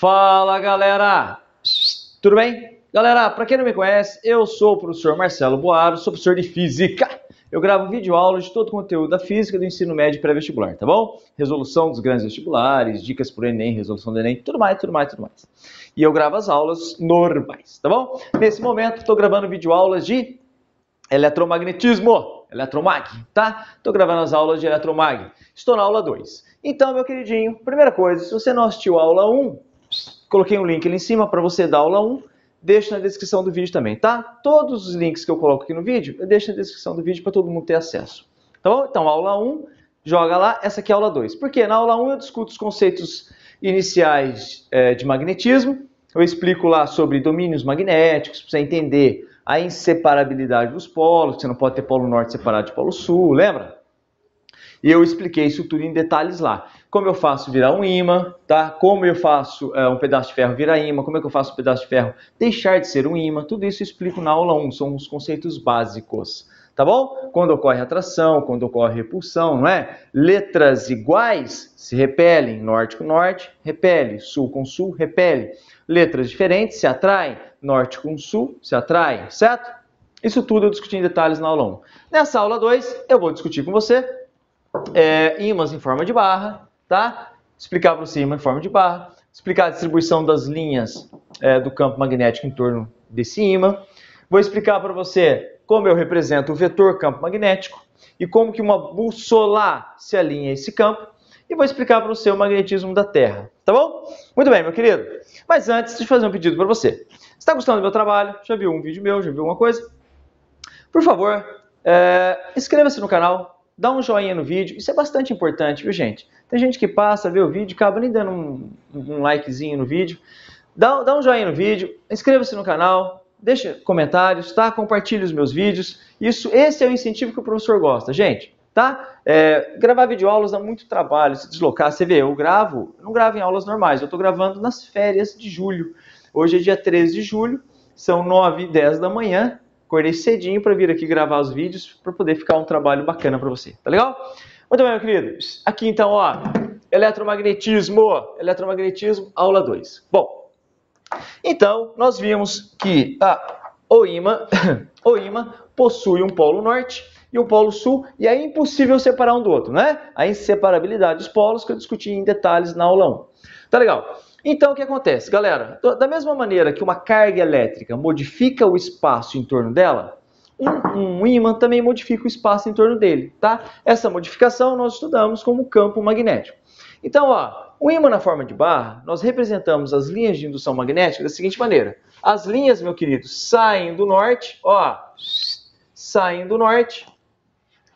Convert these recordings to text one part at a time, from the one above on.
Fala galera! Tudo bem? Galera, para quem não me conhece, eu sou o professor Marcelo Boaro, sou professor de física. Eu gravo vídeo aulas de todo o conteúdo da física do ensino médio pré-vestibular, tá bom? Resolução dos grandes vestibulares, dicas pro Enem, resolução do Enem, tudo mais, tudo mais, tudo mais. E eu gravo as aulas normais, tá bom? Nesse momento, estou gravando vídeo aulas de eletromagnetismo, eletromag, tá? Estou gravando as aulas de eletromag. Estou na aula 2. Então, meu queridinho, primeira coisa, se você não assistiu a aula 1, um, Coloquei um link ali em cima para você da aula 1, deixo na descrição do vídeo também, tá? Todos os links que eu coloco aqui no vídeo, eu deixo na descrição do vídeo para todo mundo ter acesso. Então, então, aula 1, joga lá, essa aqui é a aula 2. Porque na aula 1 eu discuto os conceitos iniciais é, de magnetismo, eu explico lá sobre domínios magnéticos, para você entender a inseparabilidade dos polos, você não pode ter polo norte separado de polo sul, lembra? E eu expliquei isso tudo em detalhes lá. Como eu faço virar um imã, tá? Como eu faço é, um pedaço de ferro virar imã, como é que eu faço um pedaço de ferro deixar de ser um imã, tudo isso eu explico na aula 1, são os conceitos básicos, tá bom? Quando ocorre atração, quando ocorre repulsão, não é? Letras iguais se repelem, norte com norte, repele, sul com sul, repele. Letras diferentes se atraem, norte com sul, se atraem, certo? Isso tudo eu discuti em detalhes na aula 1. Nessa aula 2, eu vou discutir com você é, ímãs em forma de barra, tá? Explicar para você ímã em forma de barra, explicar a distribuição das linhas é, do campo magnético em torno desse ímã. Vou explicar para você como eu represento o vetor campo magnético e como que uma bússola se alinha a esse campo. E vou explicar para você o magnetismo da Terra, tá bom? Muito bem, meu querido. Mas antes, de fazer um pedido para você. está gostando do meu trabalho? Já viu um vídeo meu? Já viu alguma coisa? Por favor, é, inscreva-se no canal, dá um joinha no vídeo. Isso é bastante importante, viu, gente? Tem gente que passa, vê o vídeo, acaba nem dando um, um likezinho no vídeo. Dá, dá um joinha no vídeo, inscreva-se no canal, deixa comentários, tá? Compartilhe os meus vídeos. Isso, esse é o incentivo que o professor gosta, gente. Tá? É, gravar videoaulas dá muito trabalho, se deslocar. Você vê, eu gravo, não gravo em aulas normais, eu estou gravando nas férias de julho. Hoje é dia 13 de julho, são 9 e 10 da manhã. Acordei cedinho para vir aqui gravar os vídeos para poder ficar um trabalho bacana para você, tá legal? Muito bem, meu querido. Aqui então, ó, eletromagnetismo, eletromagnetismo, aula 2. Bom, então nós vimos que a, o ímã, o ímã possui um polo norte e um polo sul, e é impossível separar um do outro, né? A inseparabilidade dos polos que eu discuti em detalhes na aula 1. Tá legal? Então, o que acontece? Galera, da mesma maneira que uma carga elétrica modifica o espaço em torno dela, um, um ímã também modifica o espaço em torno dele, tá? Essa modificação nós estudamos como campo magnético. Então, ó, o ímã na forma de barra, nós representamos as linhas de indução magnética da seguinte maneira. As linhas, meu querido, saem do norte, ó, saem do norte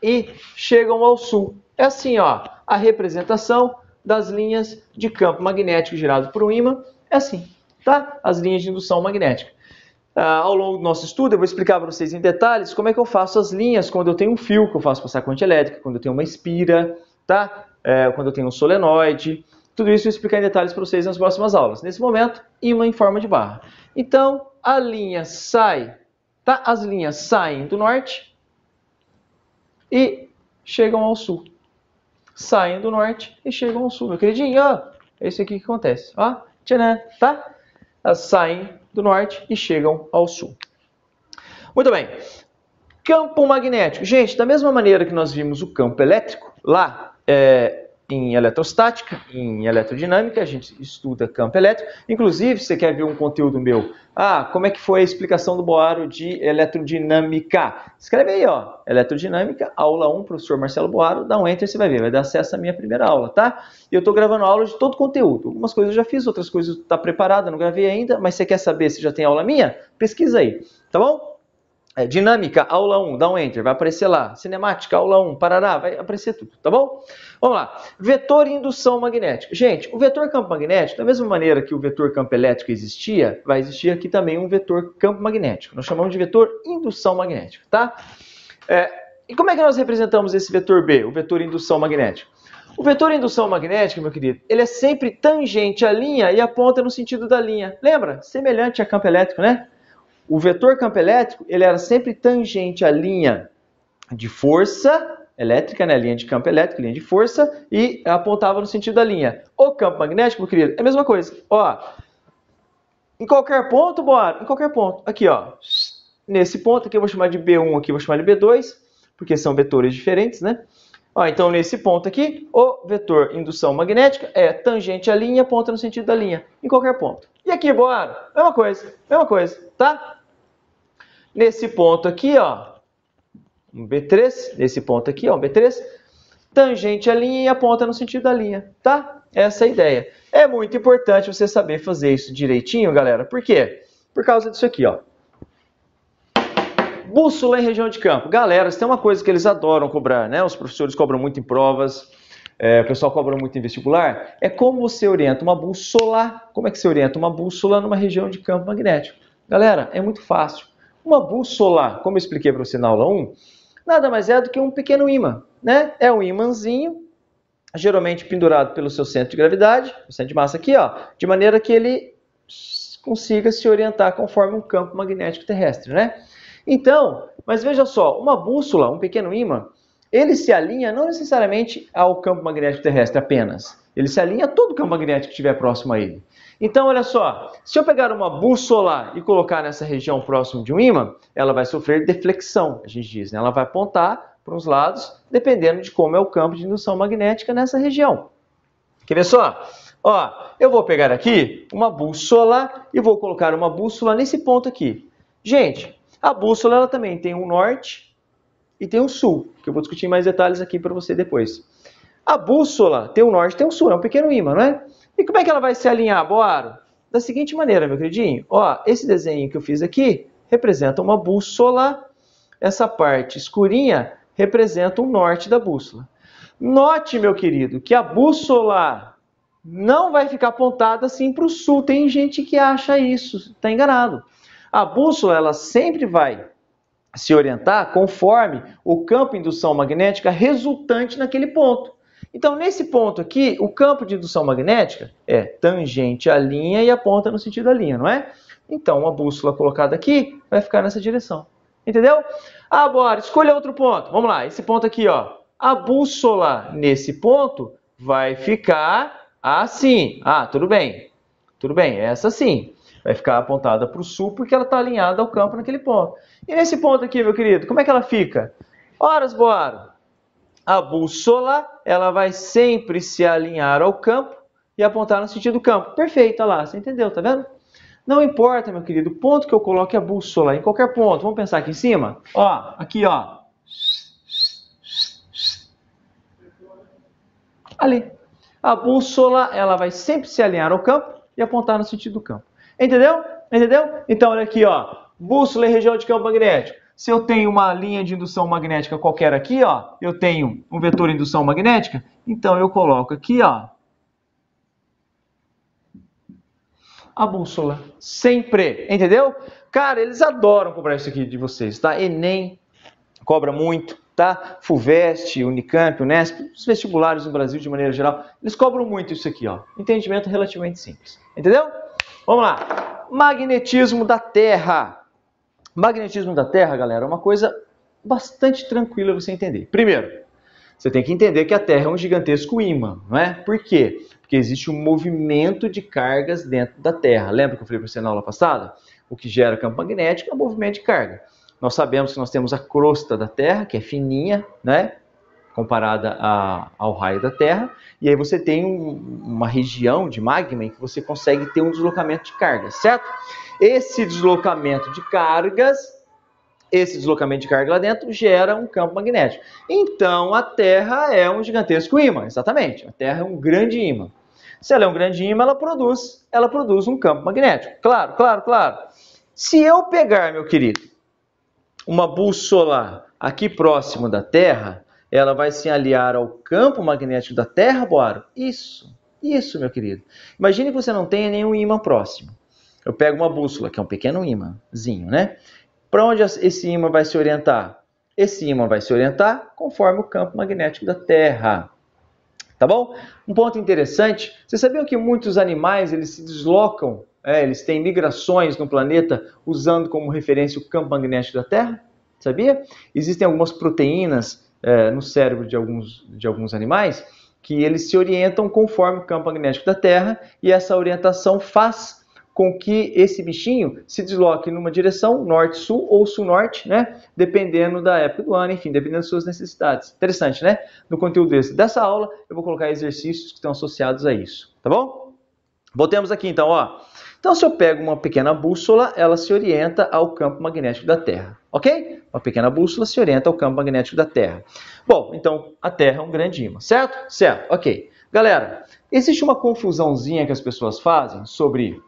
e chegam ao sul. É assim, ó, a representação das linhas de campo magnético gerado por um ímã é assim, tá? As linhas de indução magnética. Ah, ao longo do nosso estudo, eu vou explicar para vocês em detalhes como é que eu faço as linhas quando eu tenho um fio que eu faço passar corrente elétrica, quando eu tenho uma espira, tá? É, quando eu tenho um solenoide. Tudo isso eu vou explicar em detalhes para vocês nas próximas aulas. Nesse momento, imã em forma de barra. Então, a linha sai, tá? As linhas saem do norte e chegam ao sul saem do norte e chegam ao sul. Meu queridinho, ó, é isso aqui que acontece. Ó, tcharam, tá? Elas saem do norte e chegam ao sul. Muito bem. Campo magnético. Gente, da mesma maneira que nós vimos o campo elétrico, lá é, em eletrostática, em eletrodinâmica, a gente estuda campo elétrico. Inclusive, se você quer ver um conteúdo meu, ah, como é que foi a explicação do Boaro de eletrodinâmica? Escreve aí, ó, eletrodinâmica, aula 1, professor Marcelo Boaro, dá um enter, você vai ver, vai dar acesso à minha primeira aula, tá? E eu estou gravando aula de todo conteúdo. Algumas coisas eu já fiz, outras coisas está preparada, não gravei ainda, mas você quer saber se já tem aula minha? Pesquisa aí, tá bom? é, dinâmica, aula 1, dá um enter, vai aparecer lá. Cinemática, aula 1, parará, vai aparecer tudo, tá bom? Vamos lá. Vetor e indução magnética. Gente, o vetor campo magnético, da mesma maneira que o vetor campo elétrico existia, vai existir aqui também um vetor campo magnético. Nós chamamos de vetor indução magnética, tá? É, e como é que nós representamos esse vetor B, o vetor indução magnética? O vetor indução magnética, meu querido, ele é sempre tangente à linha e aponta no sentido da linha. Lembra? Semelhante a campo elétrico, né? O vetor campo elétrico ele era sempre tangente à linha de força elétrica, né? linha de campo elétrico, linha de força, e apontava no sentido da linha. O campo magnético, meu querido, é a mesma coisa. Ó, em qualquer ponto, bora, em qualquer ponto. Aqui, ó, nesse ponto aqui eu vou chamar de B1, aqui eu vou chamar de B2, porque são vetores diferentes, né? Ó, então, nesse ponto aqui, o vetor indução magnética é tangente à linha, aponta no sentido da linha, em qualquer ponto. E aqui, Boaro, mesma coisa, mesma coisa, tá? Nesse ponto aqui, ó, um B3, nesse ponto aqui, ó, um B3, tangente à linha e aponta no sentido da linha, tá? Essa é a ideia. É muito importante você saber fazer isso direitinho, galera. Por quê? Por causa disso aqui, ó. Bússola em região de campo. Galera, tem uma coisa que eles adoram cobrar, né? Os professores cobram muito em provas, é, o pessoal cobra muito em vestibular. É como você orienta uma bússola. Como é que você orienta uma bússola numa região de campo magnético? Galera, é muito fácil. Uma bússola, como eu expliquei para você na aula 1, nada mais é do que um pequeno ímã, né? É um ímãzinho geralmente pendurado pelo seu centro de gravidade, o centro de massa aqui, ó, de maneira que ele consiga se orientar conforme um campo magnético terrestre, né? Então, mas veja só, uma bússola, um pequeno ímã, ele se alinha não necessariamente ao campo magnético terrestre apenas. Ele se alinha a todo o campo magnético que estiver próximo a ele. Então, olha só, se eu pegar uma bússola e colocar nessa região próximo de um ímã, ela vai sofrer deflexão, a gente diz. Né? Ela vai apontar para os lados, dependendo de como é o campo de indução magnética nessa região. Quer ver só? Ó, eu vou pegar aqui uma bússola e vou colocar uma bússola nesse ponto aqui. Gente, a bússola ela também tem um norte e tem um sul, que eu vou discutir mais detalhes aqui para você depois. A bússola tem um norte tem um sul, é um pequeno ímã, não é? E como é que ela vai se alinhar, Boaro? Da seguinte maneira, meu queridinho. Ó, esse desenho que eu fiz aqui representa uma bússola. Essa parte escurinha representa o norte da bússola. Note, meu querido, que a bússola não vai ficar apontada assim para o sul. Tem gente que acha isso, está enganado. A bússola ela sempre vai se orientar conforme o campo indução magnética resultante naquele ponto. Então, nesse ponto aqui, o campo de indução magnética é tangente à linha e aponta no sentido da linha, não é? Então, a bússola colocada aqui vai ficar nessa direção. Entendeu? Agora, escolha outro ponto. Vamos lá, esse ponto aqui, ó. A bússola nesse ponto vai ficar assim. Ah, tudo bem. Tudo bem, essa sim vai ficar apontada para o sul porque ela está alinhada ao campo naquele ponto. E nesse ponto aqui, meu querido, como é que ela fica? Horas boas. a bússola ela vai sempre se alinhar ao campo e apontar no sentido do campo. Perfeito, olha lá, você entendeu, tá vendo? Não importa, meu querido, o ponto que eu coloque é a bússola, em qualquer ponto. Vamos pensar aqui em cima? Ó, aqui, ó. Ali. A bússola, ela vai sempre se alinhar ao campo e apontar no sentido do campo. Entendeu? Entendeu? Então, olha aqui, ó. Bússola e região de campo magnético. Se eu tenho uma linha de indução magnética qualquer aqui, ó, eu tenho um vetor de indução magnética, então eu coloco aqui, ó, a bússola. Sempre, entendeu? Cara, eles adoram cobrar isso aqui de vocês, tá? Enem cobra muito, tá? FUVEST, Unicamp, Unesp, os vestibulares no Brasil de maneira geral, eles cobram muito isso aqui, ó. Entendimento relativamente simples. Entendeu? Vamos lá. Magnetismo da Terra. Magnetismo da Terra, galera, é uma coisa bastante tranquila você entender. Primeiro, você tem que entender que a Terra é um gigantesco ímã, não é? Por quê? Porque existe um movimento de cargas dentro da Terra. Lembra que eu falei para você na aula passada? O que gera campo magnético é o movimento de carga. Nós sabemos que nós temos a crosta da Terra, que é fininha, né? comparada a, ao raio da Terra, e aí você tem um, uma região de magma em que você consegue ter um deslocamento de cargas, certo? Esse deslocamento de cargas, esse deslocamento de carga lá dentro gera um campo magnético. Então a Terra é um gigantesco ímã, exatamente. A Terra é um grande ímã. Se ela é um grande ímã, ela produz, ela produz um campo magnético. Claro, claro, claro. Se eu pegar, meu querido, uma bússola aqui próximo da Terra, ela vai se aliar ao campo magnético da Terra, Boaro? Isso, isso, meu querido. Imagine que você não tenha nenhum ímã próximo. Eu pego uma bússola, que é um pequeno ímãzinho, né? Para onde esse ímã vai se orientar? Esse ímã vai se orientar conforme o campo magnético da Terra. Tá bom? Um ponto interessante, Você sabia que muitos animais eles se deslocam, é, eles têm migrações no planeta usando como referência o campo magnético da Terra? Sabia? Existem algumas proteínas é, no cérebro de alguns, de alguns animais que eles se orientam conforme o campo magnético da Terra e essa orientação faz com que esse bichinho se desloque numa direção norte-sul ou sul-norte, né? Dependendo da época do ano, enfim, dependendo das suas necessidades. Interessante, né? No conteúdo desse, dessa aula, eu vou colocar exercícios que estão associados a isso, tá bom? Voltemos aqui então, ó. Então, se eu pego uma pequena bússola, ela se orienta ao campo magnético da Terra, ok? Uma pequena bússola se orienta ao campo magnético da Terra. Bom, então a Terra é um grande ímã, certo? Certo, ok. Galera, existe uma confusãozinha que as pessoas fazem sobre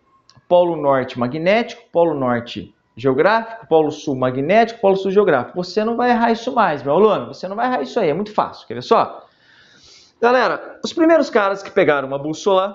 polo norte magnético, polo norte geográfico, polo sul magnético, polo sul geográfico. Você não vai errar isso mais, meu aluno. Você não vai errar isso aí, é muito fácil. Quer ver só? Galera, os primeiros caras que pegaram uma bússola,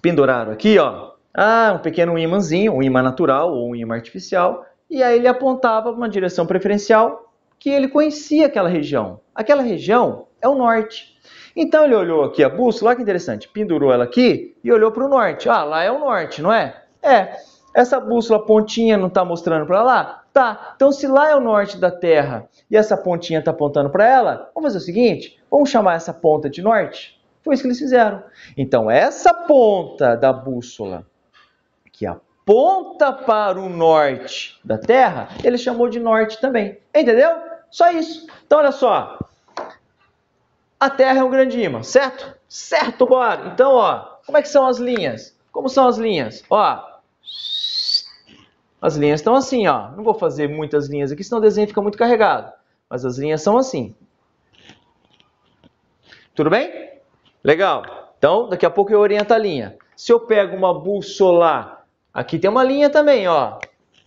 penduraram aqui, ó, ah, um pequeno ímãzinho, um ímã natural ou um ímã artificial, e aí ele apontava uma direção preferencial que ele conhecia aquela região. Aquela região é o norte. Então ele olhou aqui a bússola, olha que interessante, pendurou ela aqui e olhou para o norte. Ah, lá é o norte, não é? É. Essa bússola pontinha não está mostrando para lá? Tá. Então se lá é o norte da Terra e essa pontinha está apontando para ela, vamos fazer o seguinte, vamos chamar essa ponta de norte? Foi isso que eles fizeram. Então essa ponta da bússola que aponta para o norte da Terra, ele chamou de norte também. Entendeu? Só isso. Então, olha só. A Terra é um grande ímã, certo? Certo, bora. Então, ó, como é que são as linhas? Como são as linhas? Ó, as linhas estão assim, ó. Não vou fazer muitas linhas aqui, senão o desenho fica muito carregado. Mas as linhas são assim. Tudo bem? Legal. Então, daqui a pouco eu oriento a linha. Se eu pego uma bússola Aqui tem uma linha também, ó.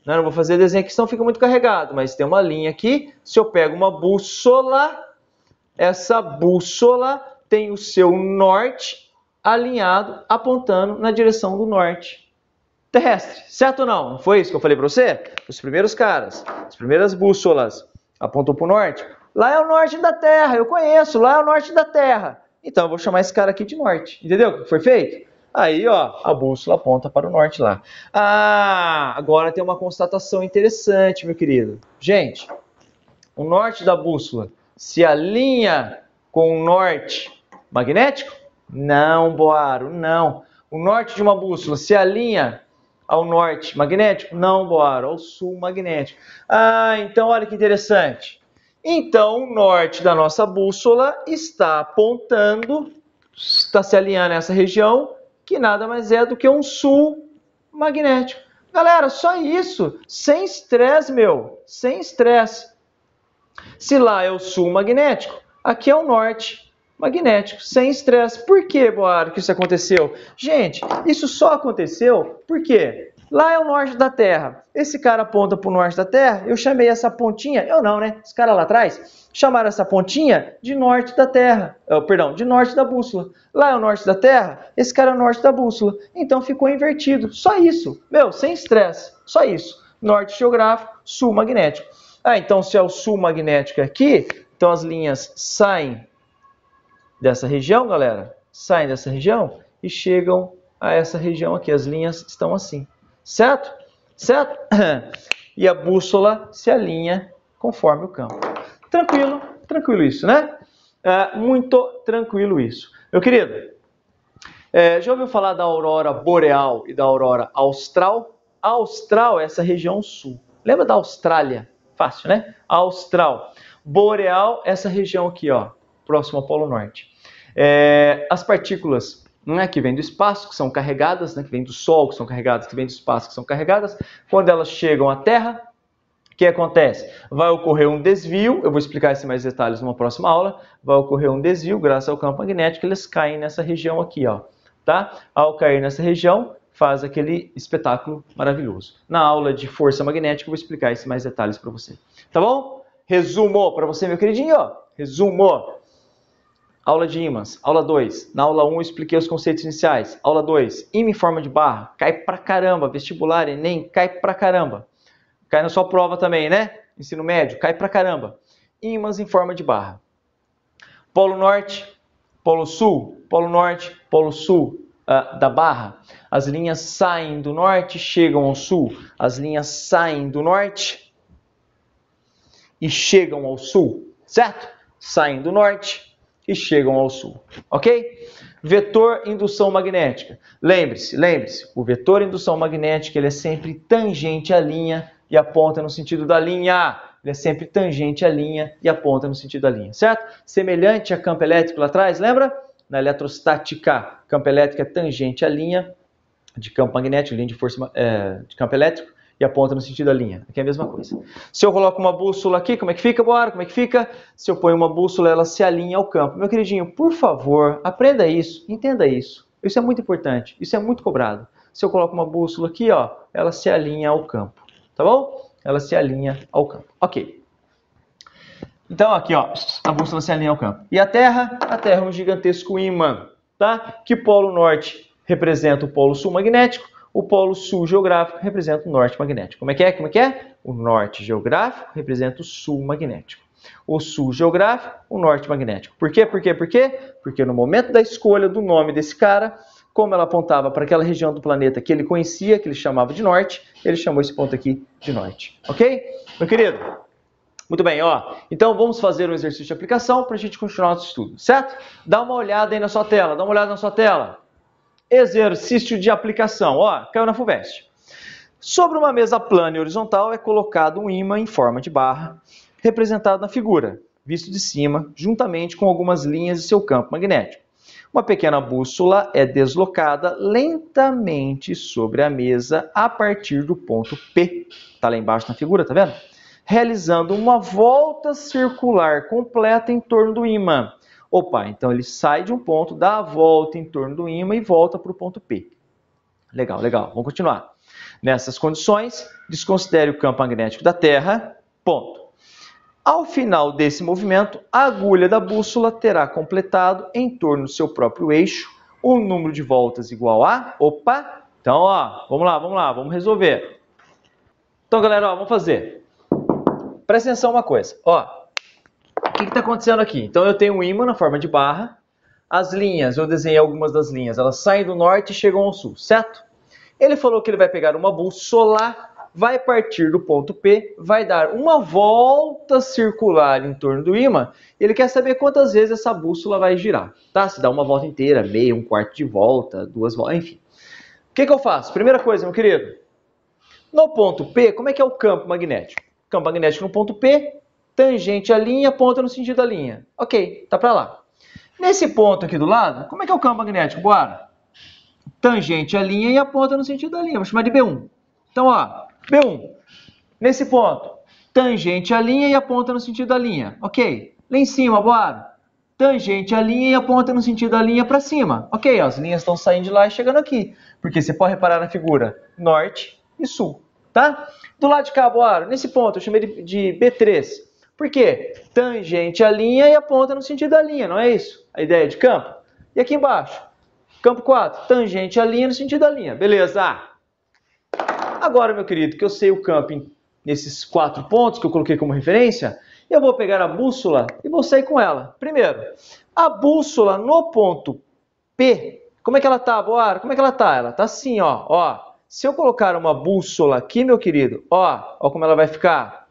Não, vou fazer desenho aqui, senão fica muito carregado. Mas tem uma linha aqui. Se eu pego uma bússola, essa bússola tem o seu norte alinhado, apontando na direção do norte terrestre. Certo ou não? Não foi isso que eu falei para você? Os primeiros caras, as primeiras bússolas apontou para o norte. Lá é o norte da Terra, eu conheço, lá é o norte da Terra. Então eu vou chamar esse cara aqui de norte. Entendeu o que foi feito? Aí, ó, a bússola aponta para o norte lá. Ah, agora tem uma constatação interessante, meu querido. Gente, o norte da bússola se alinha com o norte magnético? Não, Boaro, não. O norte de uma bússola se alinha ao norte magnético? Não, Boaro, ao sul magnético. Ah, então olha que interessante. Então o norte da nossa bússola está apontando, está se alinhando a essa região que nada mais é do que um sul magnético. Galera, só isso, sem estresse, meu, sem estresse. Se lá é o sul magnético, aqui é o norte magnético, sem estresse. Por que, Boaro, que isso aconteceu? Gente, isso só aconteceu porque Lá é o norte da Terra. Esse cara aponta para o norte da Terra. Eu chamei essa pontinha, eu não, né? Esse cara lá atrás chamaram essa pontinha de norte da Terra. Oh, perdão, de norte da bússola. Lá é o norte da Terra. Esse cara é o norte da bússola. Então ficou invertido. Só isso, meu, sem estresse. Só isso. Norte geográfico, sul magnético. Ah, então se é o sul magnético aqui, então as linhas saem dessa região, galera. Saem dessa região e chegam a essa região aqui. As linhas estão assim. Certo? Certo? E a bússola se alinha conforme o campo. Tranquilo? Tranquilo isso, né? É, muito tranquilo isso. Meu querido, é, já ouviu falar da aurora boreal e da aurora austral? A austral é essa região sul. Lembra da Austrália? Fácil, né? austral. Boreal, essa região aqui, ó, próximo ao Polo Norte. É, as partículas né, que vem do espaço, que são carregadas, né, que vem do Sol, que são carregadas, que vem do espaço, que são carregadas. Quando elas chegam à Terra, o que acontece? Vai ocorrer um desvio, eu vou explicar isso mais detalhes numa próxima aula, vai ocorrer um desvio, graças ao campo magnético, eles caem nessa região aqui, ó, tá? Ao cair nessa região, faz aquele espetáculo maravilhoso. Na aula de força magnética, eu vou explicar isso mais detalhes para você, tá bom? Resumo para você, meu queridinho, ó, resumo. Aula de ímãs, aula 2. Na aula 1 um, expliquei os conceitos iniciais. Aula 2, ímã em forma de barra, cai pra caramba. Vestibular, Enem, cai pra caramba. Cai na sua prova também, né? Ensino médio, cai pra caramba. Imãs em forma de barra. Polo Norte, Polo Sul, Polo Norte, Polo Sul uh, da barra. As linhas saem do norte, chegam ao sul. As linhas saem do norte e chegam ao sul, certo? Saem do norte e chegam ao sul. Ok? Vetor indução magnética. Lembre-se, lembre-se, o vetor indução magnética ele é sempre tangente à linha e aponta no sentido da linha Ele é sempre tangente à linha e aponta no sentido da linha, certo? Semelhante a campo elétrico lá atrás, lembra? Na eletrostática, campo elétrico é tangente à linha de campo magnético, linha de força é, de campo elétrico, e aponta no sentido da linha. Aqui é a mesma coisa. Se eu coloco uma bússola aqui, como é que fica, Bora, Como é que fica? Se eu ponho uma bússola, ela se alinha ao campo. Meu queridinho, por favor, aprenda isso, entenda isso. Isso é muito importante, isso é muito cobrado. Se eu coloco uma bússola aqui, ó, ela se alinha ao campo, tá bom? Ela se alinha ao campo. Ok. Então aqui, ó, a bússola se alinha ao campo. E a Terra? A Terra é um gigantesco ímã, tá? Que polo norte representa o polo sul magnético, o polo sul geográfico representa o norte magnético. Como é que é? Como é que é? O norte geográfico representa o sul magnético. O sul geográfico, o norte magnético. Por quê? Por quê? Por quê? Porque no momento da escolha do nome desse cara, como ela apontava para aquela região do planeta que ele conhecia, que ele chamava de norte, ele chamou esse ponto aqui de norte. Ok? Meu querido, muito bem, ó. Então vamos fazer um exercício de aplicação para a gente continuar nosso estudo, certo? Dá uma olhada aí na sua tela, dá uma olhada na sua tela. Exercício de aplicação. Ó, caiu na FUVEST. Sobre uma mesa plana e horizontal é colocado um ímã em forma de barra, representado na figura, visto de cima, juntamente com algumas linhas de seu campo magnético. Uma pequena bússola é deslocada lentamente sobre a mesa a partir do ponto P. Está lá embaixo na figura, tá vendo? Realizando uma volta circular completa em torno do ímã. Opa, então ele sai de um ponto, dá a volta em torno do ímã e volta para o ponto P. Legal, legal. Vamos continuar. Nessas condições, desconsidere o campo magnético da Terra. Ponto. Ao final desse movimento, a agulha da bússola terá completado em torno do seu próprio eixo um número de voltas igual a. Opa! Então, ó, vamos lá, vamos lá, vamos resolver. Então, galera, ó, vamos fazer. Presta atenção uma coisa, ó. O que está acontecendo aqui? Então eu tenho um ímã na forma de barra, as linhas, eu desenhei algumas das linhas, elas saem do norte e chegam ao sul, certo? Ele falou que ele vai pegar uma bússola, vai partir do ponto P, vai dar uma volta circular em torno do ímã, ele quer saber quantas vezes essa bússola vai girar, tá? Se dá uma volta inteira, meia, um quarto de volta, duas voltas, enfim. O que, que eu faço? Primeira coisa, meu querido, no ponto P, como é que é o campo magnético? O campo magnético no ponto P tangente à linha aponta no sentido da linha. Ok, está para lá. Nesse ponto aqui do lado, como é que é o campo magnético, Boara? Tangente à linha e aponta no sentido da linha. Vou chamar de B1. Então, ó, B1. Nesse ponto, tangente à linha e aponta no sentido da linha. Ok. Lá em cima, Boara. Tangente à linha e aponta no sentido da linha para cima. Ok, ó, as linhas estão saindo de lá e chegando aqui. Porque você pode reparar na figura norte e sul. Tá? Do lado de cá, Boara, nesse ponto, eu chamei de, de B3 por quê? Tangente à linha e aponta no sentido da linha, não é isso? A ideia de campo. E aqui embaixo? Campo 4, tangente à linha no sentido da linha. Beleza. Agora, meu querido, que eu sei o campo nesses quatro pontos que eu coloquei como referência, eu vou pegar a bússola e vou sair com ela. Primeiro, a bússola no ponto P, como é que ela tá, Boara? Como é que ela tá? Ela tá assim, ó, ó. Se eu colocar uma bússola aqui, meu querido, ó, ó como ela vai ficar.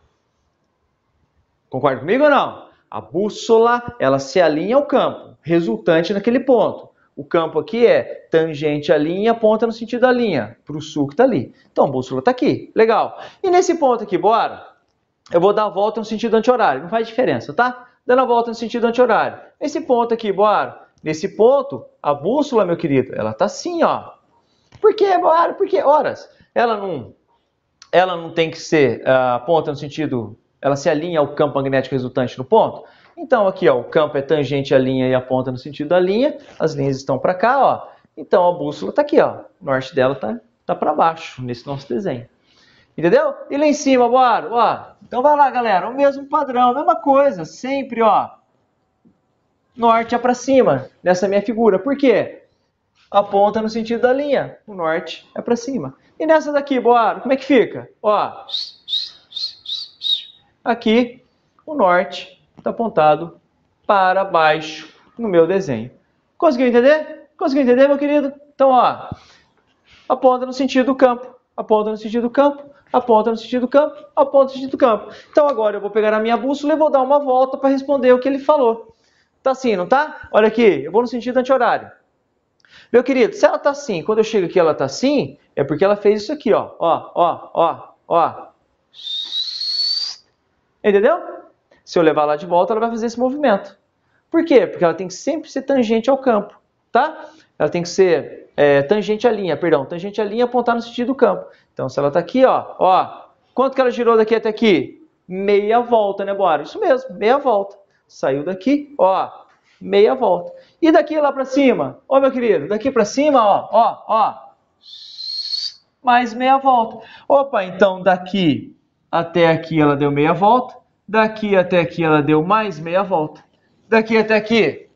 Concorda comigo ou não? A bússola, ela se alinha ao campo, resultante naquele ponto. O campo aqui é tangente à linha, aponta no sentido da linha, para o sul que está ali. Então, a bússola está aqui. Legal. E nesse ponto aqui, bora? Eu vou dar a volta no sentido anti-horário. Não faz diferença, tá? Dando a volta no sentido anti-horário. Nesse ponto aqui, bora? Nesse ponto, a bússola, meu querido, ela está assim, ó. Por quê, bora? Por Horas. Ela não, ela não tem que ser uh, ah, aponta no sentido ela se alinha ao campo magnético resultante no ponto. Então aqui, ó, o campo é tangente à linha e aponta no sentido da linha, as linhas estão para cá, ó. Então a bússola está aqui, ó. O norte dela está tá, tá para baixo nesse nosso desenho. Entendeu? E lá em cima, bora, ó. Então vai lá, galera, o mesmo padrão, mesma coisa, sempre, ó. Norte é para cima nessa minha figura. Por quê? Aponta no sentido da linha. O norte é para cima. E nessa daqui, bora, como é que fica? Ó, Aqui, o norte está apontado para baixo no meu desenho. Conseguiu entender? Conseguiu entender, meu querido? Então, ó, aponta no sentido do campo, aponta no sentido do campo, aponta no sentido do campo, aponta no sentido do campo. Então, agora eu vou pegar a minha bússola e vou dar uma volta para responder o que ele falou. Tá assim, não tá? Olha aqui, eu vou no sentido anti-horário. Meu querido, se ela tá assim, quando eu chego aqui ela tá assim, é porque ela fez isso aqui, ó, ó, ó, ó, ó. Entendeu? Se eu levar lá de volta, ela vai fazer esse movimento. Por quê? Porque ela tem que sempre ser tangente ao campo, tá? Ela tem que ser é, tangente à linha, perdão, tangente à linha apontar no sentido do campo. Então, se ela está aqui, ó, ó, quanto que ela girou daqui até aqui? Meia volta, né, Bora? Isso mesmo, meia volta. Saiu daqui, ó, meia volta. E daqui lá para cima? Ó, meu querido, daqui para cima, ó, ó, ó, mais meia volta. Opa, então daqui até aqui ela deu meia volta, daqui até aqui ela deu mais meia volta, daqui até aqui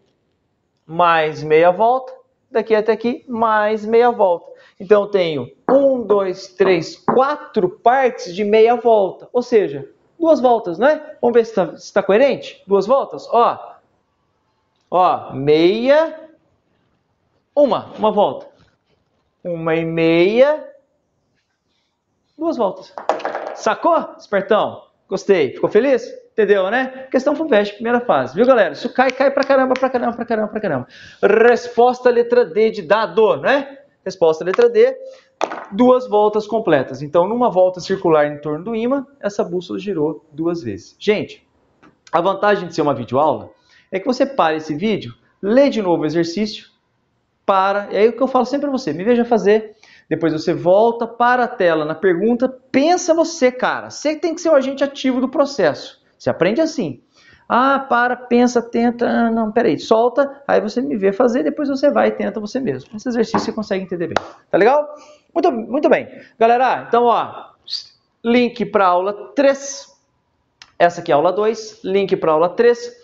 mais meia volta, daqui até aqui mais meia volta. Então eu tenho um, dois, três, quatro partes de meia volta, ou seja, duas voltas, né? Vamos ver se está tá coerente? Duas voltas, ó. Ó, meia, uma, uma volta. Uma e meia, duas voltas. Sacou, espertão? Gostei. Ficou feliz? Entendeu, né? Questão FUVEST, primeira fase. Viu, galera? Isso cai, cai pra caramba, pra caramba, pra caramba, pra caramba. Resposta letra D de dado, né? Resposta letra D. Duas voltas completas. Então, numa volta circular em torno do ímã, essa bússola girou duas vezes. Gente, a vantagem de ser uma videoaula é que você para esse vídeo, lê de novo o exercício, para, e aí é o que eu falo sempre pra você, me veja fazer depois você volta para a tela na pergunta, pensa você, cara. Você tem que ser o agente ativo do processo. Você aprende assim. Ah, para, pensa, tenta. Ah, não, peraí, solta, aí você me vê fazer, depois você vai e tenta você mesmo. Esse exercício você consegue entender bem. Tá legal? Muito, muito bem. Galera, então, ó, link para aula 3. Essa aqui é a aula 2, link para aula 3.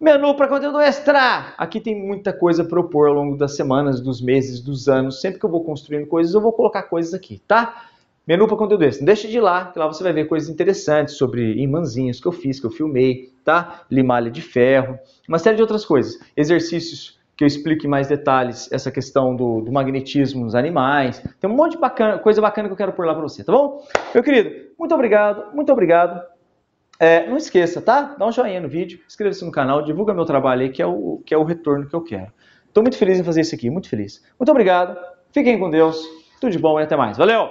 Menu para conteúdo extra! Aqui tem muita coisa para propor ao longo das semanas, dos meses, dos anos. Sempre que eu vou construindo coisas, eu vou colocar coisas aqui, tá? Menu para conteúdo extra. Deixa de ir lá, que lá você vai ver coisas interessantes sobre imãzinhos que eu fiz, que eu filmei, tá? Limalha de ferro, uma série de outras coisas. Exercícios que eu explique mais detalhes, essa questão do, do magnetismo nos animais. Tem um monte de bacana, coisa bacana que eu quero pôr lá para você, tá bom? Meu querido, muito obrigado, muito obrigado. É, não esqueça, tá? Dá um joinha no vídeo, inscreva-se no canal, divulga meu trabalho aí, que é o, que é o retorno que eu quero. Estou muito feliz em fazer isso aqui, muito feliz. Muito obrigado, fiquem com Deus, tudo de bom e até mais. Valeu!